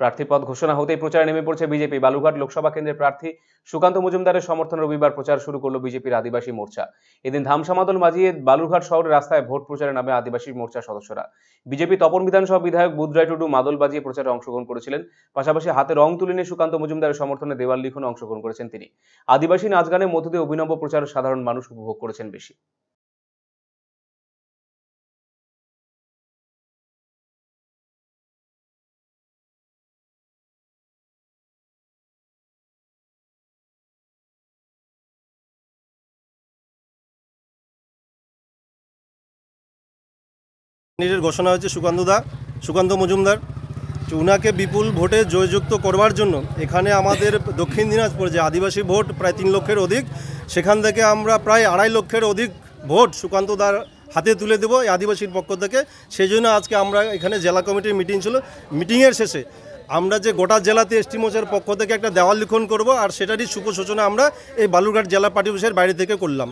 প্রার্থীপদ ঘোষণা হতেই প্রচারে নেমে পড়ছে বিজেপি বালুঘাট লোকসভা কেন্দ্রের প্রার্থী সুকান্ত মজুমদারের সমর্থন রবিবার প্রচার শুরু করলো বিজেপির আদিবাসী মোর্চা এদিন ধামসামাদল মাঝিয়ে বালুঘাট শহরের রাস্তায় ভোট প্রচারে নামে আদিবাসী মোর্চার সদস্যরা বিজেপি তপন বিধানসভা বিধায়ক বুধরায় টুডু মাদল বাজিয়ে প্রচারে অংশগ্রহণ করেছিলেন পাশাপাশি হাতে রং তুলে নিয়ে সুকান্ত মজুমদারের সমর্থনে দেওয়াল লিখনে অংশগ্রহণ করেছেন তিনি আদিবাসী নাচ গানের মধ্য দিয়ে অভিনব প্রচার সাধারণ মানুষ উপভোগ করেছেন বেশি ক্যান্ডিডেট ঘোষণা হয়েছে সুকান্ত দা সুকান্ত মজুমদার উনাকে বিপুল ভোটে জয়যুক্ত করবার জন্য এখানে আমাদের দক্ষিণ দিনাজপুর যে আদিবাসী ভোট প্রায় তিন লক্ষের অধিক সেখান থেকে আমরা প্রায় আড়াই লক্ষের অধিক ভোট সুকান্ত দার হাতে তুলে দেবো এই আদিবাসীর পক্ষ থেকে সেই জন্য আজকে আমরা এখানে জেলা কমিটির মিটিং ছিল মিটিংয়ের শেষে আমরা যে গোটা জেলাতে এসটি মোচার পক্ষ থেকে একটা দেওয়াল লিখন করব আর সেটারই শুভ সূচনা আমরা এই বালুরঘাট জেলা পার্টি অফিসের বাইরে থেকে করলাম